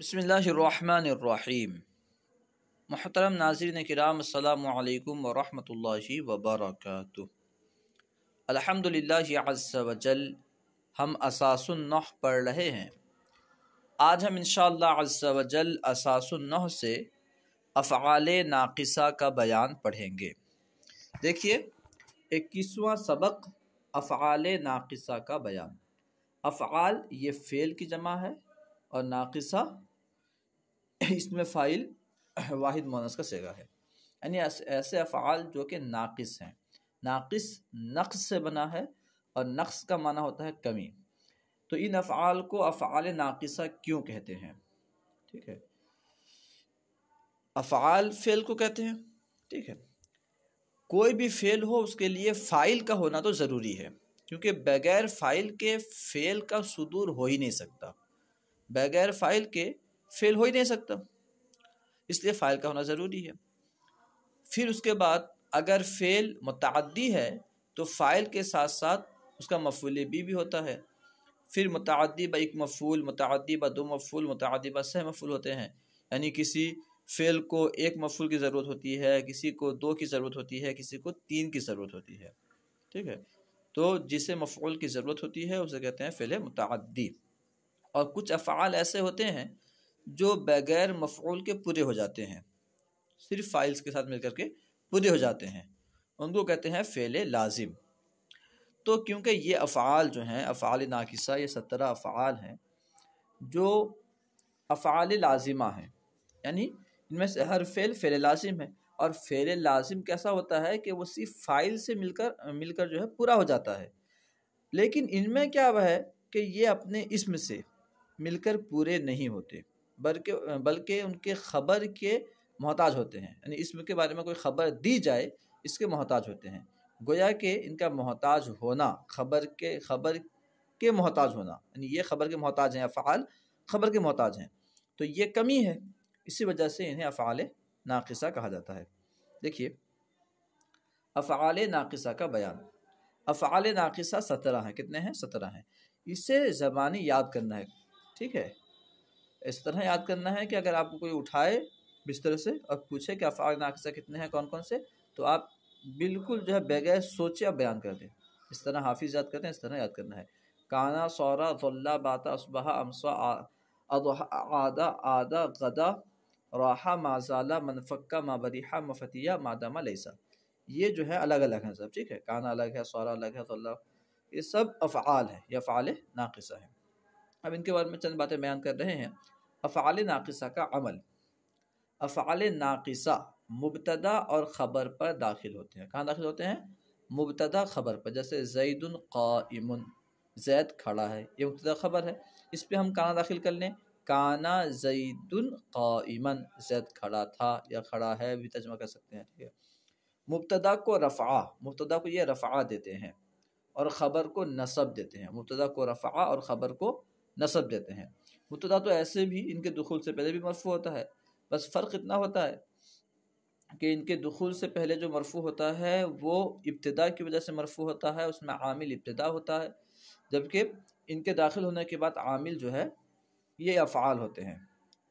बसमीम महतरम नाजरन कराम अल्लाम वरहमल वबरक अलहमदिल्लाजल हम असासुलनह पढ़ रहे हैं आज हम इनशाजल असासुलनह से अफ़ाल नाक़सा का बयान पढ़ेंगे देखिए इक्कीसवां सबक अफ़ाल नाक़सा का बयान अफ़ाल ये फ़ेल की जमा है और नाक़सा इसमें फ़ाइल वाहिद मोनस का सेगा है यानी ऐसे अफ़ाल जो कि नाक़स हैं नाक़स नक्स से बना है और नक्स का माना होता है कमी तो इन अफ़ाल को अफ़ाल नाक़सा क्यों कहते हैं ठीक है अफ़ाल फ़ेल को कहते हैं ठीक है कोई भी फ़ेल हो उसके लिए फ़ाइल का होना तो ज़रूरी है क्योंकि बगैर फ़ाइल के फ़ेल का सुदूर हो ही नहीं सकता बगैर फ़ाइल के फेल हो ही नहीं सकता इसलिए फ़ाइल का होना ज़रूरी है फिर उसके बाद अगर फ़ेल मतदी है तो फ़ाइल के साथ साथ उसका मफूल बी भी होता है फिर मतदी ब एक मफूल मतदी बा दो मफूल मतदी ब सह मफूल होते हैं यानी किसी फ़ेल को एक मफूल की ज़रूरत होती है किसी को दो की ज़रूरत होती है किसी को तीन की ज़रूरत होती है ठीक है तो जिसे मफूल की ज़रूरत होती है उसे कहते हैं फ़ेल मतदी और कुछ अफ़ाल ऐसे होते हैं जो बगैर मफूल के पूरे हो जाते हैं सिर्फ फाइल्स के साथ मिलकर के पूरे हो जाते हैं उनको कहते हैं फ़ेल लाजिम तो क्योंकि ये अफ़ाल जो हैं अफ़ाल नाकिसा ये सत्रह अफ़ाल हैं जो अफ़ाल लाजिमा हैं यानी इनमें से हर फ़ेल फ़ेल लाजिम है और फ़ेल लाजिम कैसा होता है कि वो सिर्फ फ़ाइल से मिलकर मिलकर जो है पूरा हो जाता है लेकिन इनमें क्या है कि ये अपने इसम से मिलकर पूरे नहीं होते बल्कि बल्कि उनके ख़बर के मोहताज होते हैं यानी इसम के बारे में कोई ख़बर दी जाए इसके मोहताज होते हैं गोया कि इनका मोहताज होना खबर के खबर के मोहताज होना यानी ये खबर के मोहताज हैं अफ़ाल खबर के मोहताज हैं तो ये कमी है इसी वजह से इन्हें अफ़ाल नाक़सा कहा जाता है देखिए अफ़ाल नाक़सा का बयान अफ़ाल नाक़सा सत्रह हैं कितने हैं सत्रह हैं इसे ज़बानी याद करना है ठीक है इस तरह याद करना है कि अगर आपको कोई उठाए बिस्तर से और पूछे कि अफ़ाल नाकसा कितने हैं कौन कौन से तो आप बिल्कुल जो है बगैर सोचे आप बयान कर दें इस तरह हाफिज याद करते हैं इस तरह याद करना है काना सौरा जोल्ला बाता असबहा अमसा आदा आदा गदा रहा माजाला मनफक्का माबरीहा मफतिया मादामा लेसा ये जो है अलग अलग हैं सब ठीक है काना अलग है सौरा अलग है जोल्ला ये सब अफ़ाल है ये फ़ाल नाकसा है अब इनके बारे में चंद बातें बयान कर रहे हैं अफ़ाल नाक़सा का अमल अफ़ाल नाक़सा मुबतदा और ख़बर पर दाखिल होते हैं कहाँ दाखिल होते हैं मुबतदा ख़बर पर जैसे जैदन क़ाइम जैद खड़ा है ये मुबतदा ख़बर है इस पर हम काना दाखिल कर लें काना जैदन क़ाइमन जैद खड़ा था या खड़ा है भी तर्जमा कर सकते हैं ठीक है मुबतदा को रफ़ा मुबतदा को ये रफ़ा देते हैं और ख़बर को नसब देते हैं मुबतदा को रफ़ा और ख़बर को नसब देते हैं मुतदा तो ऐसे भी इनके दखुल से पहले भी मरफू होता है बस फ़र्क इतना होता है कि इनके दखुल से पहले जो मरफू होता है वो इब्तदा की वजह से मरफू होता है उसमें आमिल इब्तदा होता है जबकि इनके दाखिल होने के बाद आमिल जो है ये अफ़ाल होते हैं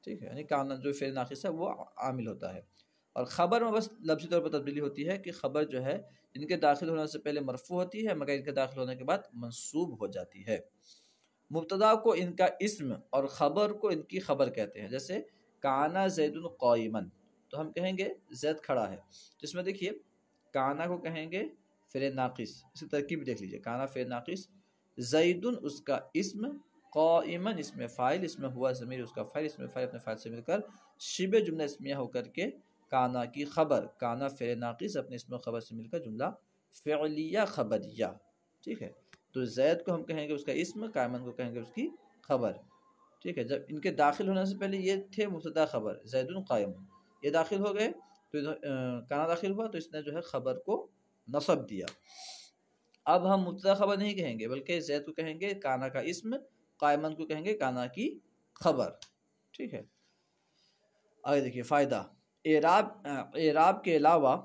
ठीक है यानी काना जो फेर नाखिस है वो आमिल होता है और ख़बर में बस लफ्जी तौर पर तब्दीली होती है कि ख़बर जो है इनके दाखिल होने से पहले मरफू होती है मगर इनके दाखिल होने के बाद मनसूब हो जाती है मुबतदा को इनका इसम और ख़बर को इनकी ख़बर कहते हैं जैसे काना जैदुल क़ायमन तो हम कहेंगे जैद खड़ा है जिसमें देखिए काना को कहेंगे फ़िर नाक़िस इसे तरकीब देख लीजिए काना फ़िर नाक़िस जैदुल उसका इसम क़ायमन इसमें फ़ाइल इसमें हुआ ज़मीर उसका फ़ाइल इसमें फ़ाइल अपने फ़ाइल से मिलकर शिब जुमला इसमिया होकर के काना की खबर काना फ़िर नाक़िस अपने इसमें ख़बर से मिलकर जुमला फ़िलिया खबरिया ठीक है तो जैद को हम कहेंगे उसका इसम कायमन को कहेंगे उसकी खबर ठीक है जब इनके दाखिल होने से पहले ये थे मुबतदा खबर जैदुल कायम ये दाखिल हो गए तो काना दाखिल हुआ तो इसने जो है खबर को नसब दिया अब हम मुबतदा खबर नहीं कहेंगे बल्कि जैद को कहेंगे काना का इसम कायमन को कहेंगे काना की खबर ठीक है आगे देखिए फ़ायदा एराब एराब के अलावा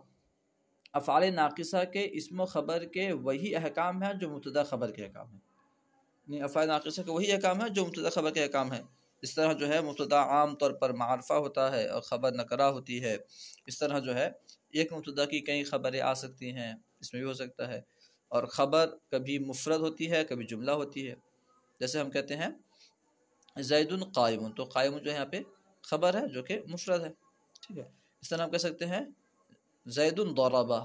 अफ़ाल नाक़सा के इसम ख़बर के वही अहकाम हैं जो मुतदा ख़बर के अहकाम हैं नहीं अफ़ाल नाक़सा के वही अहकाम हैं जो मुतदा ख़बर के अहकाम हैं इस तरह जो है मुतदा आम तौर पर मारफा होता है और ख़बर नकरा होती है इस तरह जो है एक मुतदा की कई ख़बरें आ सकती हैं इसमें भी हो सकता है और ख़बर कभी मुफरत होती है कभी जुमला होती है जैसे हम कहते हैं जैदन कायम तो कायम जो है यहाँ पे ख़बर है जो कि मुफरत है ठीक है इस तरह हम कह सकते हैं जैदुल दौराबा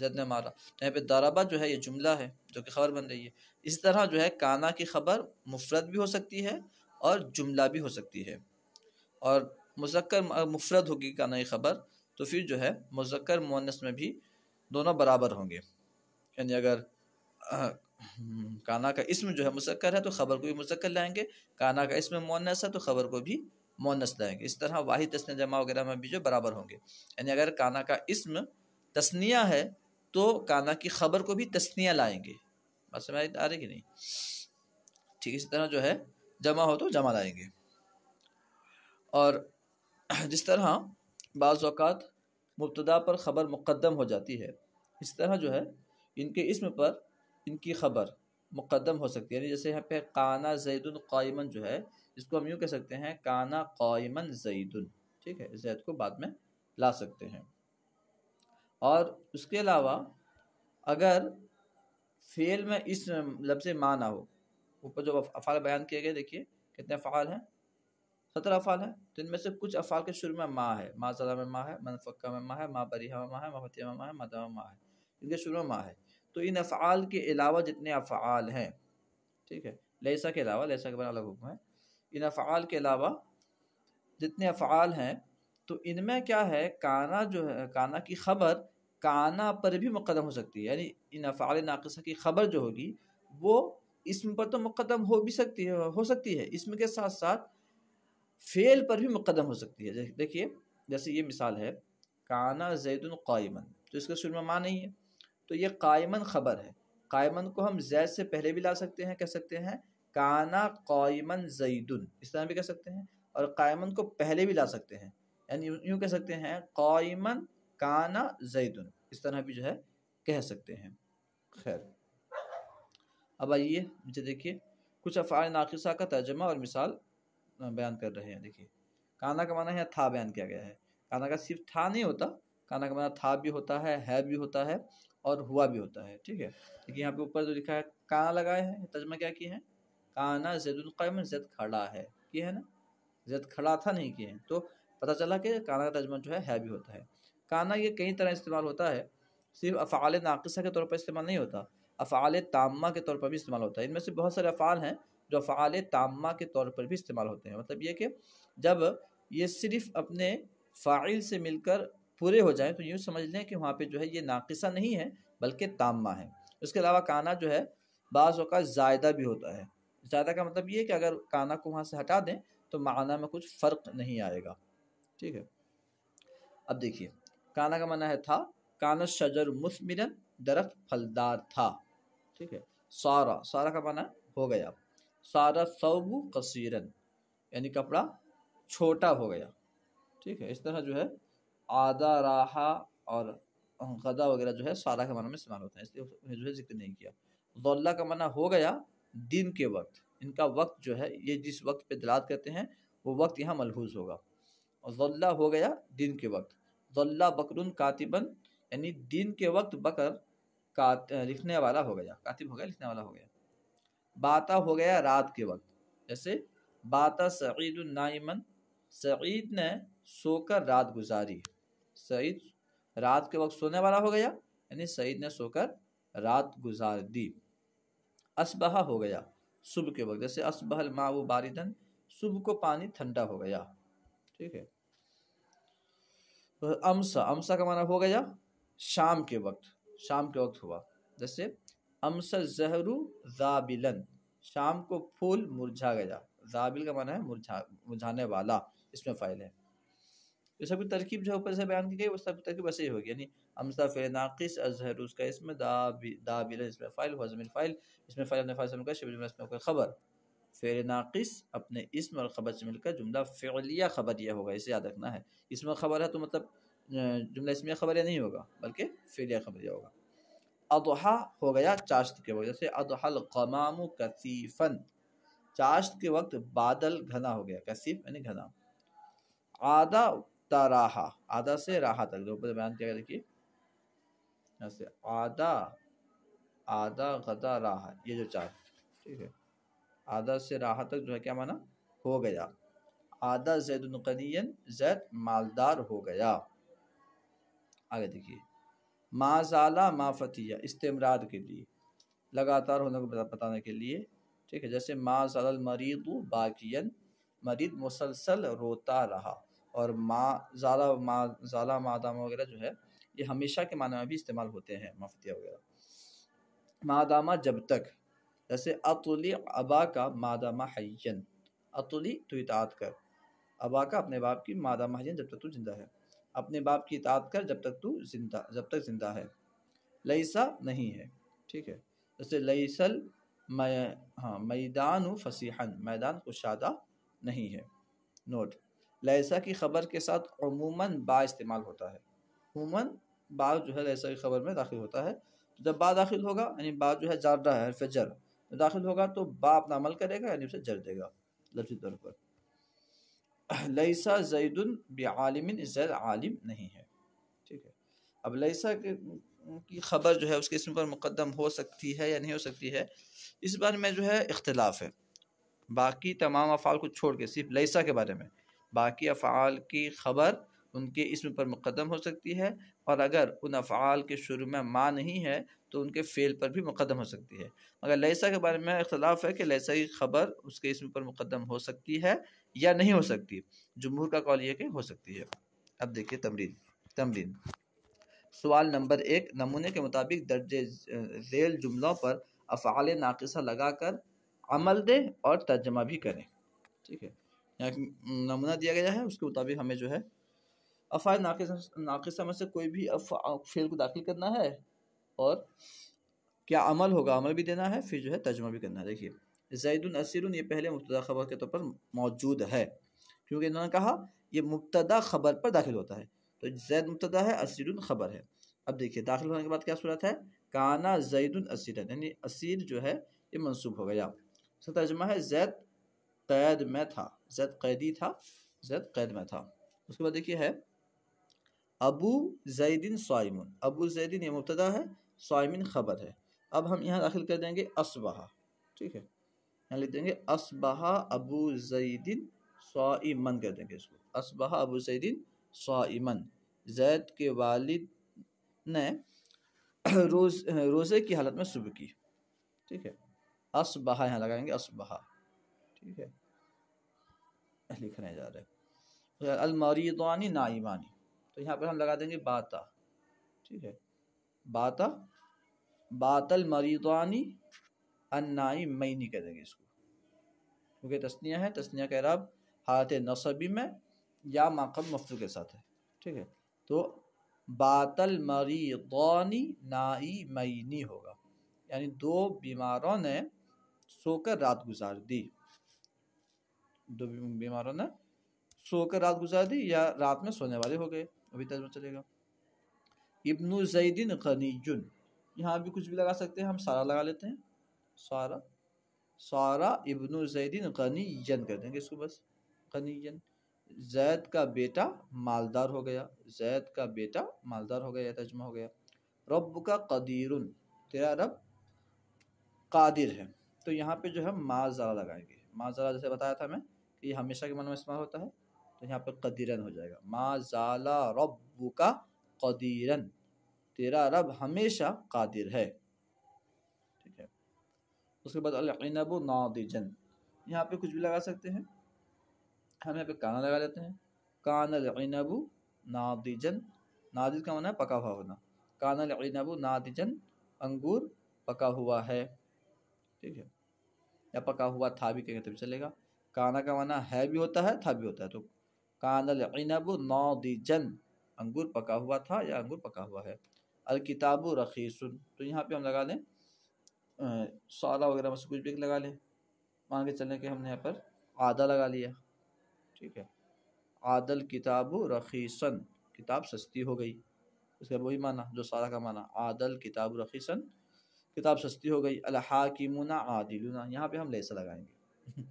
जैद ने मारा तो यहाँ पे दौराबा जो है ये जुमला है जो कि खबर बन रही है इस तरह जो है काना की खबर मुफरत भी हो सकती है और जुमला भी हो सकती है और मुजक्कर मुफरत होगी काना की खबर तो फिर जो है मुजक्कर मुनस में भी दोनों बराबर होंगे यानी अगर काना का इसम जो है मुजक्कर है तो खबर को भी मुजक्कर लाएंगे काना का इसम मुनस है तो खबर को भी मोनस रहेंगे इस तरह वाहि तस्ने जमा वगैरह में भी जो बराबर होंगे यानी अगर काना का इसम तस्निया है तो काना की खबर को भी तस्निया लाएंगे बस समय आ रही कि नहीं ठीक इसी तरह जो है जमा हो तो जमा लाएंगे और जिस तरह बाज़ात मुबतदा पर ख़बर मुकदम हो जाती है इस तरह जो है इनके इसम पर इनकी खबर मुकदम हो सकती है यानी जैसे यहाँ पे काना जैदुल कायमन जो है इसको हम यूँ कह सकते हैं काना क़ायमन जईदन ठीक है जैद को बाद में ला सकते हैं और उसके अलावा अगर फेल में इस लफ्ज़ माँ ना हो ऊपर जो अफ़ाल बयान किए गए देखिए कितने अफ़ाल हैं सत्रह अफ़ाल हैं तो इनमें से कुछ अफ़ाल के शुरू में माँ है माँ सदा में माँ है मनफक्का में माँ है माँ बरीहा में माँ है महतिया में माँ है मदा में माँ है इनके शुरू में माँ है तो इन अफ़ाल के अलावा जितने अफ़ाल हैं ठीक है लहसा के अलावा लहसा के बना अलग हुक्म है इन अफ़ाल के अलावा जितने अफ़ाल हैं तो इनमें क्या है काना जो है काना की खबर काना पर भी मुकदम हो सकती है यानी इन अफ़ाल नाकसा की खबर जो होगी वो इसम पर तो मुकदम हो भी सकती है हो सकती है इसम के साथ साथ फेल पर भी मुकदम हो सकती है देखिए जैसे ये मिसाल है काना जैदन कायमन तो इसका शुरू में माँ नहीं है तो ये कायमन ख़बर है कायमन को हम जैद से पहले भी ला सकते हैं कह सकते हैं काना कायमन जईदन इस तरह भी कह सकते हैं और कायमन को पहले भी ला सकते हैं यानी यूँ कह सकते हैं कायमन काना जईदन इस तरह भी जो है कह सकते हैं खैर अब आइए नीचे देखिए कुछ अफ़ार नाकसा का तर्जमा और मिसाल बयान कर रहे हैं देखिए काना का माना यहाँ था बयान किया गया है काना का सिर्फ था नहीं होता काना का माना था भी होता है है भी होता है और हुआ भी होता है ठीक है देखिए यहाँ पे ऊपर जो लिखा है काना लगाए हैं तर्जमा क्या किए हैं काना जैदुल्कम जैद खड़ा है ये है ना जैद खड़ा था नहीं किए तो पता चला कि काना का तर्जमा जो है, है भी होता है काना ये कई तरह इस्तेमाल होता है सिर्फ अफ़ाल नाकसा के तौर पर इस्तेमाल नहीं होता अफ़ाल तामा के तौर पर भी इस्तेमाल होता है इनमें से बहुत सारे अफ़ाल हैं जो अफ़ाल तामा के तौर पर भी इस्तेमाल होते हैं मतलब ये कि जब ये सिर्फ अपने फ़ाइल से मिलकर पूरे हो जाएँ तो यूँ समझ लें कि वहाँ पर जो है ये नाकसा नहीं है बल्कि तामा है उसके अलावा काना जो है बाज़ अवत ज़ायदा भी होता है ज़्यादा का मतलब ये कि अगर काना को वहाँ से हटा दें तो माना में कुछ फ़र्क नहीं आएगा ठीक है अब देखिए काना का मना है था काना शजर मुस्मिरन दरख्त फलदार था ठीक है सारा सारा का माना हो गया सारा सौबू कसीरन यानी कपड़ा छोटा हो गया ठीक है इस तरह जो है आधा राहा और गदा वगैरह जो है सारा के माना में इस्तेमाल होता है इसलिए उन्हें जो है जिक्र नहीं किया दौल्ला का मना हो गया दिन के वक्त इनका वक्त जो है ये जिस वक्त पे दलात करते हैं वो वक्त यहाँ मलहूज होगा और ज़ल्ला हो गया दिन के वक्त ज़ल्ला बकर कातिबन यानी दिन के वक्त बकर कात लिखने वाला हो गया कातिब हो गया लिखने वाला हो गया बाता हो गया रात के वक्त जैसे बाता सईद सईद ने सोकर रात गुजारी सईद रात के वक्त सोने वाला हो गया यानी सईद ने सोकर रात गुजार दी असबह हो गया सुबह के वक्त जैसे असबहल माँ वो बारिदन सुबह को पानी ठंडा हो गया ठीक है तो अमसा अमसा का माना हो गया शाम के वक्त शाम के वक्त हुआ जैसे अमसा जहरू जाबिलन शाम को फूल मुरझा गया जाबिल का माना है मुरझा मुरझाने वाला इसमें फ़ाइल है ये सबकी तरकीब जो ऊपर से बयान की गई वो सबकी तरकीब वैसे ही होगी यानी हमसा फिर नाक़िस अजहर उसका इसमें दाबिल इसमें फ़ाइल वज़मिन फ़ाइल इसमें फ़ाइल अपने फ़ाइल से मिलकर शब इसमें कोई ख़बर फिर नाक़िस अपने इसम और ख़बर से मिलकर जुमला फ़िलिया ख़बर यह होगा इसे याद रखना है इसमें ख़बर है तो मतलब जुमला इसमें ख़बर नहीं होगा बल्कि फ़िलिया ख़बर यह होगा अदहा हो गया चाश्त के वक्त जैसे अदहल कमाम कसीफ़न चाश्त के वक्त बादल घना हो गया कसीफ यानी घना आधा तराहा आधा से राहत तक ऊपर बयान किया गया देखिए यहाँ से आधा आधा गदा राहत ये जो चार ठीक है आधा से राह तक जो है क्या माना हो गया आधा जैदनकदीन जैद मालदार हो गया आगे देखिए माजाला माफतिया इस्तेमार के लिए लगातार होने को बताने के लिए ठीक है जैसे माजाल मरीद बाकी मरीद मुसलसल रोता रहा और माँ ज़ाला माँ ज़ाला मादामा वगैरह जो है ये हमेशा के माना में भी इस्तेमाल होते हैं मफ्तिया वगैरह मादामा जब तक जैसे अतुली अबा का मादामा हयन अतुली तो इतात कर अबा का अपने बाप की मादामा हयन जब तक तू जिंदा है अपने बाप की इतात कर जब तक तू जिंदा जब तक जिंदा है लईसा नहीं है ठीक है जैसे लईसल मै हाँ मैदान फसीहन मैदान कुशादा नहीं है नोट लैसा की खबर के साथ अमूमन बा इस्तेमाल होता है हुमन बा जो है ऐसा खबर में दाखिल होता है तो जब बा दाखिल होगा यानी बा जो है जार रहा है फिर तो दाखिल होगा तो बा अपना अमल करेगा यानी उसे जर देगा लफ्जी तौर पर लईसा जैदुल बेआलमिन जैद आलिम नहीं है ठीक है अब लईसा के की खबर जो है उसके इसम पर मुकदम हो सकती है या नहीं हो सकती है इस बारे में जो है इख्तलाफ है बाकी तमाम अफ़ाल को छोड़ के सिर्फ लईसा के बारे में बाकी अफ़ाल की खबर उनके इसम पर मुकदम हो सकती है और अगर उन अफ़ाल के शुरू में माँ नहीं है तो उनके फ़ेल पर भी मुकदम हो सकती है मगर लैसा के बारे में अख्तलाफ है कि लैसा की खबर उसके इसम पर मुकदम हो सकती है या नहीं हो सकती जमहूर का कॉल यह कि हो सकती है अब देखिए तमरीन तमरीन सवाल नंबर एक नमूने के मुताबिक दर्ज झेल जुमलों पर अफ़ाल नाकसा लगा कर अमल दें और तर्जमा भी करें ठीक है यहाँ नमूना दिया गया है उसके मुताबिक हमें जो है अफ़ाय नाक़ समझ से कोई भी फेल को दाखिल करना है और क्या अमल होगा अमल भी देना है फिर जो है तर्जमा भी करना है देखिए जैदन असिरुन ये पहले मुबतदा ख़बर के तौर पर मौजूद है क्योंकि इन्होंने कहा यह मुबतदा ख़बर पर दाखिल होता है तो जैद मुबतदा है असर ख़बर है अब देखिए दाखिल होने के बाद क्या सूरत है काना जैदन असिरन यानी असर जो है ये मनसूब हो गया उसका तर्जमा है जैद कैद में था जैद कैदी था जैद कैद में था उसके बाद देखिए है अबू जैदिन साइमन अबू जैदिन ये मुबतदा है साइमिन खबर है अब हम यहाँ दाखिल कर देंगे असबहा ठीक है यहाँ लिख देंगे असबहा अबू जैदिन साइमन कर देंगे इसको असबहा अबू जैदिन साइमन जैद के वालिद ने रोज़ रोज़े की हालत में सुबह की ठीक है असबहा यहाँ लगाएंगे असबहा ठीक है लिखने जा रहे अलमरीदानी नाइमानी तो यहाँ पर हम लगा देंगे बाता ठीक है बाता बातल मरीदानी अन्नाई मैनी कह देंगे इसको क्योंकि तस्निया है तस्निया कह रहा हालत नसबी में या माकब मफ्तू के साथ है ठीक है तो बातल मरीदानी नाई मैनी होगा यानी दो बीमारों ने सोकर रात गुजार दी दो बीमारों ने सोकर रात गुजार दी या रात में सोने वाले हो गए अभी तर्ज चलेगा इब्न जैदिन खनीजुन यहाँ भी कुछ भी लगा सकते हैं हम सारा लगा लेते हैं सारा सारा इब्न जैदिन जन कर देंगे इसको बस खनीजन जैद का बेटा मालदार हो गया जैद का बेटा मालदार हो गया तर्जमा हो गया रब का कदीर तेरा रब कादिर है तो यहाँ पे जो है माजरा लगाएंगे माजरा जैसे बताया था मैं कि हमेशा के मन में इस्तेमाल होता है तो यहाँ पे कदीरन हो जाएगा मा जाला रब का कदीरन तेरा रब हमेशा कादिर है ठीक है उसके बाद अलनब नादिजन यहाँ पे कुछ भी लगा सकते हैं हम यहाँ पे काना लगा लेते हैं कान अलनब नादिजन नादिज का माना है पका हुआ होना कान अलनब नादिजन अंगूर पका हुआ है ठीक है या पका हुआ था भी कहेंगे तभी चलेगा काना का माना है भी होता है था भी होता है तो कानल इनब नौदीजन अंगूर पका हुआ था या अंगूर पका हुआ है अल किताब रखीसन तो यहाँ पे हम लगा लें सारा वगैरह में से कुछ भी लगा लें मान के चलें कि हमने यहाँ पर आधा लगा लिया ठीक है आदल किताब रखीसन किताब सस्ती हो गई बाद वही माना जो सारा का माना आदल किताब रखीसन किताब सस्ती हो गई अल हाकिमुना आदिलुना यहाँ पे हम लेसा लगाएंगे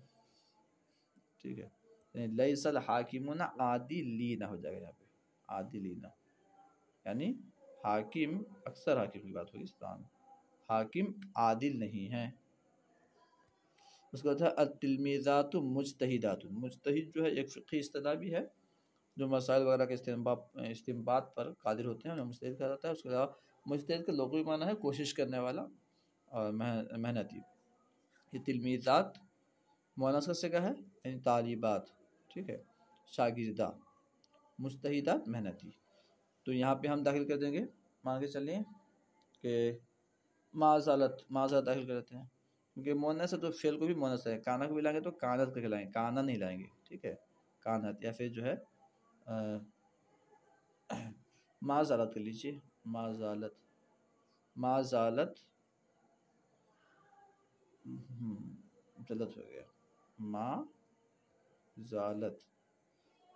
ठीक है लईसल हाकिमुना आदि लीना हो जाएगा यहाँ पे आदि लीना यानी हाकिम अक्सर हाकिम की बात होगी इस्लाम हाकिम आदिल नहीं है उसका था अतिलमीज़ात मुजतहिदात मुजतहिद जो है एक फ़िकी अतलाह भी है जो मसाइल वगैरह के इस्तेमाल पर कादिर होते हैं उन्हें मुस्तैद कहा जाता है उसके अलावा मुस्तैद का लोगों माना है कोशिश करने वाला और मेहनती ये तिलमीज़ात मोनसत से कहा है यानी तालीबात ठीक है शागिदा मुस्तिदा मेहनती तो यहाँ पे हम दाखिल कर देंगे मान के चलिए कि माजालत माजा दाखिल कर देते हैं क्योंकि मोनस है तो फेल को भी मोनस है काना को भी लाएंगे तो कानत करके लाएंगे काना नहीं लाएंगे ठीक है कानत या फिर जो है माजालत कर लीजिए माजालत माजालत गलत हम्म, हो गया माँ जालत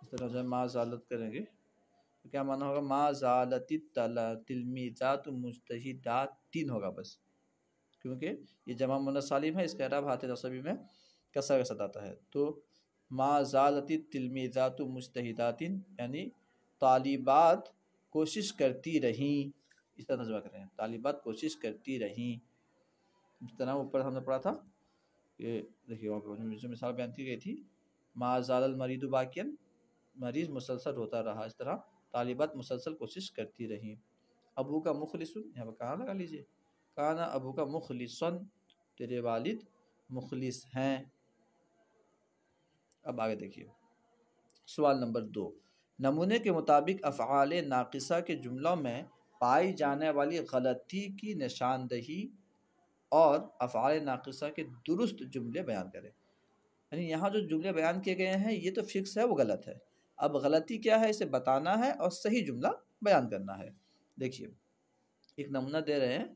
इस तरह जो माँ जालत करेंगे तो क्या माना होगा माँ जालती तला मुस्तही दात तीन होगा बस क्योंकि ये जमा मुनसालिम है इसका अराब हाथ रसबी तो में कसर का आता है तो माँ जालती तिलमीजात मुस्तहिदातिन यानी तालिबात कोशिश करती रहीं इस तरह तर्जमा करें तालिबात कोशिश करती रहीं इस तरह ऊपर हमने पढ़ा था कि देखिए वहाँ पर मिसाल बयान की गई थी माजाल मरीद बाकियन मरीज़ मुसलसल रोता रहा इस तरह तालिबात मुसलसल कोशिश करती रहीं अबू का मुखलिसन यहाँ पर कहाँ लगा लीजिए काना अबू का मुखलिसन तेरे वालिद मुखलिस हैं अब आगे देखिए सवाल नंबर दो नमूने के मुताबिक अफ़ाल नाक़सा के जुमलों में पाई जाने वाली गलती की निशानदही और अफ़ाल नाक़सा के दुरुस्त जुमले बयान करें यानी यहाँ जो जुमले बयान किए गए हैं ये तो फिक्स है वो गलत है अब गलती क्या है इसे बताना है और सही जुमला बयान करना है देखिए एक नमूना दे रहे हैं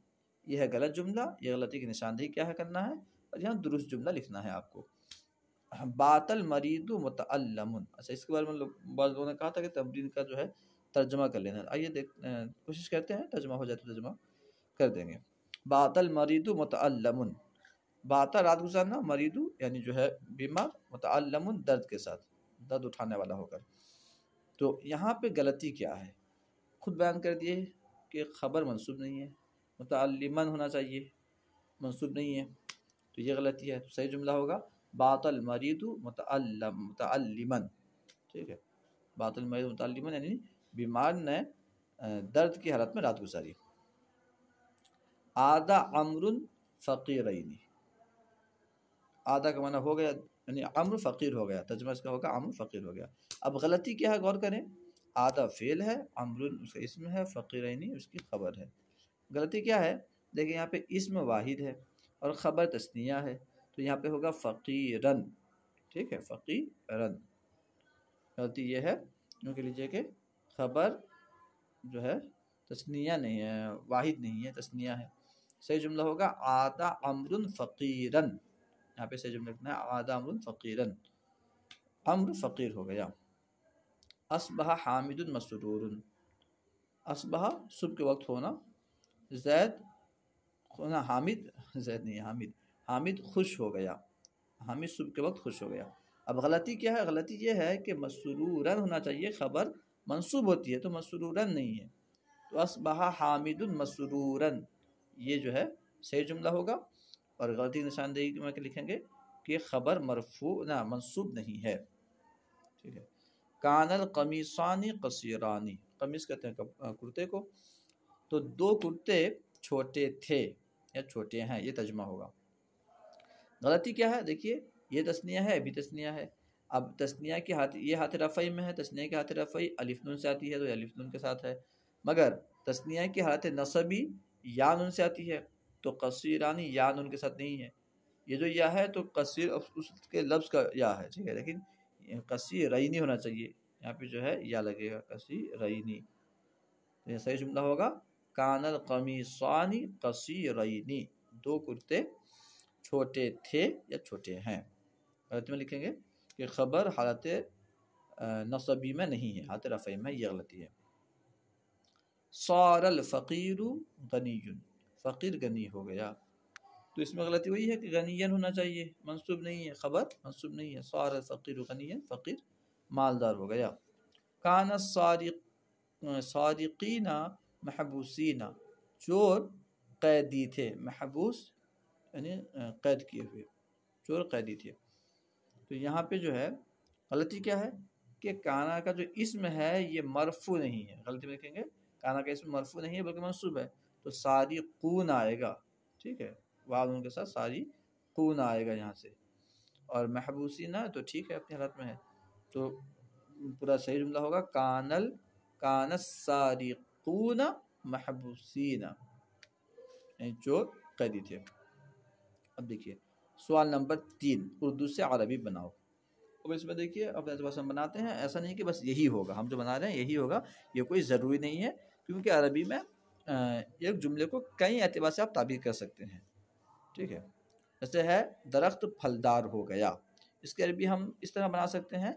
यह है गलत जुमला यह गलती की निशानदेही क्या है करना है और यहाँ दुरुस्त जुमला लिखना है आपको बातल मरीद मतलम अच्छा इसके बारे में लोग बाद लोगों ने कहा था कि तमरीन का जो है तर्जमा कर लेना आइए देख कोशिश करते हैं तर्जमा हो जाए तो तर्जमा कर देंगे बातल मरीद मतलम बाता रात गुजारना मरीदू यानी जो है बीमार मतलम दर्द के साथ दर्द उठाने वाला होकर तो यहाँ पे गलती क्या है खुद बयान कर दिए कि खबर मंसूब नहीं है मतलमन होना चाहिए मंसूब नहीं है तो ये गलती है तो सही जुमला होगा बातल मरीदू मतमन मतलमन ठीक है बातल मरीद मतलमन यानी बीमार ने दर्द की हालत में रात गुजारी आधा अमरुन फ़कीरइनी आधा का माना हो गया यानी अम्र फ़कीर हो गया तजमा इसका होगा अम्र फ़कीर हो गया अब गलती क्या है गौर करें आधा फेल है अमरुन उसका इसम है फ़कीरनी उसकी खबर है गलती क्या है देखिए यहाँ पे इसम वाहिद है और ख़बर तस्निया है तो यहाँ पे होगा फ़कीरन ठीक है फ़कीरन गलती ये है कह लीजिए कि खबर जो है तस्निया नहीं है वाहिद नहीं है तस्निया है सही जुमला होगा आधा अमरुन फ़कीरन यहाँ पे सही जुमला लिखना है आदा अमर फ़कीरन अम्र फ़कीर हो गया असबह हामिद मसरूर असबह सुबह के वक्त होना जैद होना हामिद जैद नहीं हामिद हामिद खुश हो गया हामिद सुबह के वक्त खुश हो गया अब गलती क्या है गलती यह है कि मसरूरन होना चाहिए खबर मनसूब होती है तो मसरूरन नहीं है तो असबहा हामिद मसरूरन ये जो है सही जुमला होगा और गलती निशानदेही में लिखेंगे कि खबर मरफू ना मनसूब नहीं है ठीक है कानल कमीसानी कसीरानी कमीज कहते हैं कुर्ते को तो दो कुर्ते छोटे थे या छोटे हैं ये तजमा होगा गलती क्या है देखिए ये तस्निया है अभी तस्निया है अब तस्निया की हाथ ये हाथ रफ़ई में है तस्निया की हाथ रफ़ई अलिफनून से आती है तो अलिफनून के साथ है मगर तस्निया की हालत नसबी या नून से आती है तो कसीरानी यान उनके साथ नहीं है ये जो या है तो कसीर उसके लफ्ज़ का या है ठीक है लेकिन कसी रईनी होना चाहिए यहाँ पे जो है या लगेगा कसी रईनी तो यह सही जुमला होगा कानल कमीसानी कसी रईनी दो कुर्ते छोटे थे या छोटे हैं गलत में लिखेंगे कि खबर हालत नसबी में नहीं है हाथ रफ़ी में यह गलती है सारल फ़कीर गनीन फ़कीर गनी हो गया तो इसमें गलती वही है कि गनीन होना चाहिए मनसूब नहीं है ख़बर मनसूब नहीं है सार फ़कीर गनीन फ़कीर मालदार हो गया काना सारिक सारिकीना महबूसना चोर कैदी थे महबूस यानी कैद किए हुए चोर कैदी थे तो यहाँ पे जो है गलती क्या है कि काना का जो इसम है ये मरफू नहीं है गलती में लिखेंगे काना का इसम मरफू नहीं है बल्कि मनसूब है तो सारी कून आएगा ठीक है वालों के साथ सारी कून आएगा यहाँ से और महबूसी ना तो ठीक है अपनी हालत में है तो पूरा सही जुमला होगा कानल कानस सारी कून महबूसीना जो कैदी थे अब देखिए सवाल नंबर तीन उर्दू से अरबी बनाओ अब इसमें देखिए अब ऐसे हम बनाते हैं ऐसा नहीं कि बस यही होगा हम जो बना रहे हैं यही होगा ये कोई ज़रूरी नहीं है क्योंकि अरबी में एक जुमले को कई अतबार से आप ताबीर कर सकते हैं ठीक है जैसे है दरख्त फलदार हो गया इसके अरबी हम इस तरह बना सकते हैं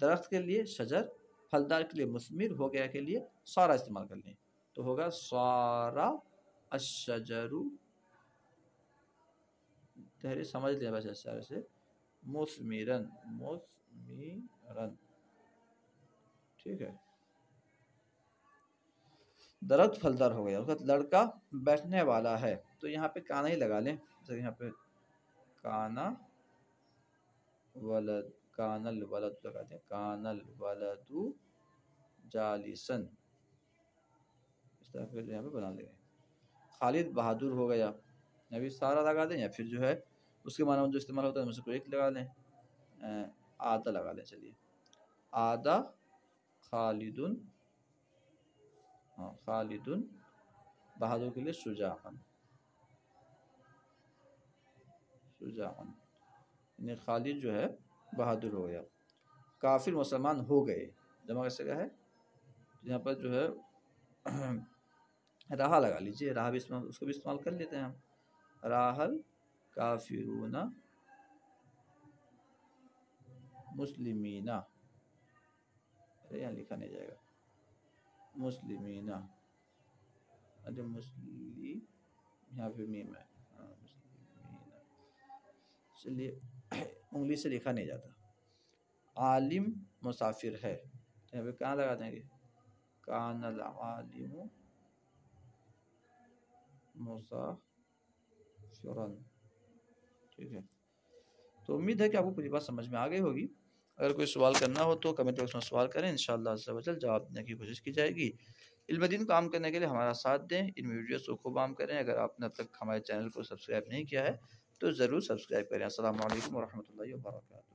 दरख्त के लिए शजर फलदार के लिए मुस्मिर हो गया के लिए सारा इस्तेमाल कर लें तो होगा सारा अशरु तहरी समझ लें बस सारे से मुस्मिरन मुस्मिरन ठीक है दरख्त फलदार हो गया उसका लड़का बैठने वाला है तो यहाँ पे काना ही लगा लें जैसे यहाँ पे काना वलद कानल वलद लगा दें कानल वलदु जालिसन इस तरह फिर यहाँ पे बना लेंगे खालिद बहादुर हो गया अभी भी सारा लगा दें या फिर जो है उसके माना जो इस्तेमाल होता है उसको एक लगा लें आधा लगा लें चलिए आधा खालिदुन हाँ खालिदुन बहादुर के लिए शुजाअन शुजाअन यानी खालिद जो है बहादुर हो गया काफिर मुसलमान हो गए जमा कैसे क्या है तो यहाँ पर जो है राह लगा लीजिए राह भी इस्तेमाल उसको भी इस्तेमाल कर लेते हैं हम राहल काफिरूना मुस्लिमीना अरे यहाँ लिखा नहीं जाएगा मुस्लिमीना अरे मुस्लिम यहाँ पे मीम है मुस्लिमीना चलिए उंगली से लिखा नहीं जाता आलिम मुसाफिर है यहाँ पे कहाँ लगा देंगे कान आलिम मुसाफिर ठीक है तो उम्मीद है कि आपको पूरी बात समझ में आ गई होगी अगर कोई सवाल करना हो तो कमेंट बॉक्स में सवाल करें इन शजल जवाब देने की कोशिश की जाएगी इल्मदीन को आम करने के लिए हमारा साथ दें इन वीडियोस को खूब आम करें अगर आपने अब तक हमारे चैनल को सब्सक्राइब नहीं किया है तो ज़रूर सब्सक्राइब करें असल वरहमल वर्क